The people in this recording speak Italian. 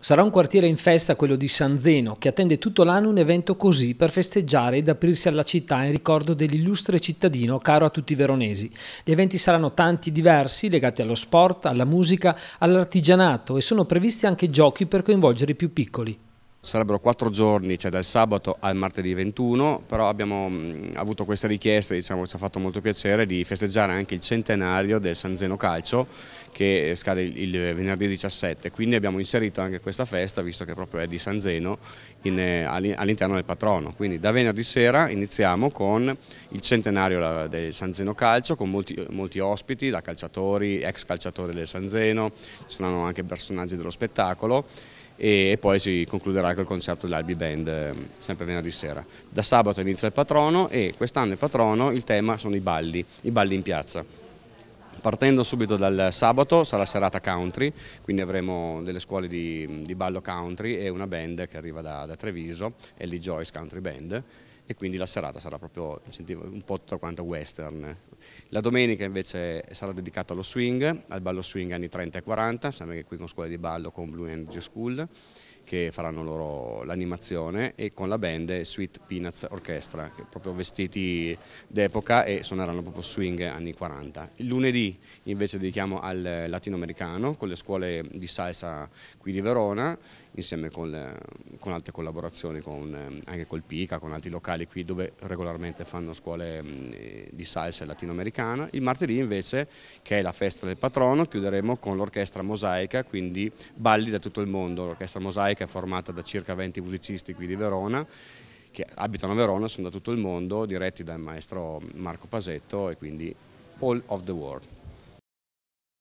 Sarà un quartiere in festa quello di San Zeno, che attende tutto l'anno un evento così per festeggiare ed aprirsi alla città in ricordo dell'illustre cittadino caro a tutti i veronesi. Gli eventi saranno tanti diversi, legati allo sport, alla musica, all'artigianato e sono previsti anche giochi per coinvolgere i più piccoli sarebbero quattro giorni, cioè dal sabato al martedì 21, però abbiamo mh, mm, avuto questa richiesta, diciamo, ci ha fatto molto piacere di festeggiare anche il centenario del San Zeno Calcio che scade il, il venerdì 17, quindi abbiamo inserito anche questa festa, visto che proprio è di San Zeno, eh, all'interno del patrono. Quindi da venerdì sera iniziamo con il centenario del San Zeno Calcio, con molti, molti ospiti, da calciatori, ex calciatori del San Zeno, ci saranno anche personaggi dello spettacolo e poi si concluderà col concerto dell'Albi Band ehm, sempre venerdì sera. Da sabato inizia il patrono e quest'anno il patrono il tema sono i balli, i balli in piazza. Partendo subito dal sabato sarà serata country, quindi avremo delle scuole di, di ballo country e una band che arriva da, da Treviso, Ellie Joyce Country Band, e quindi la serata sarà proprio un po' tutta quanta western. La domenica invece sarà dedicata allo swing, al ballo swing anni 30 e 40, siamo qui con scuola di ballo con Blue Energy School che faranno loro l'animazione e con la band Sweet Peanuts Orchestra, proprio vestiti d'epoca e suoneranno proprio swing anni 40. Il lunedì invece dedichiamo al latinoamericano con le scuole di salsa qui di Verona, insieme con, con altre collaborazioni con, anche col Pica, con altri locali musicali qui dove regolarmente fanno scuole eh, di salsa latinoamericana. Il martedì invece, che è la festa del patrono, chiuderemo con l'orchestra mosaica, quindi balli da tutto il mondo. L'orchestra mosaica è formata da circa 20 musicisti qui di Verona che abitano a Verona, sono da tutto il mondo, diretti dal maestro Marco Pasetto e quindi all of the world.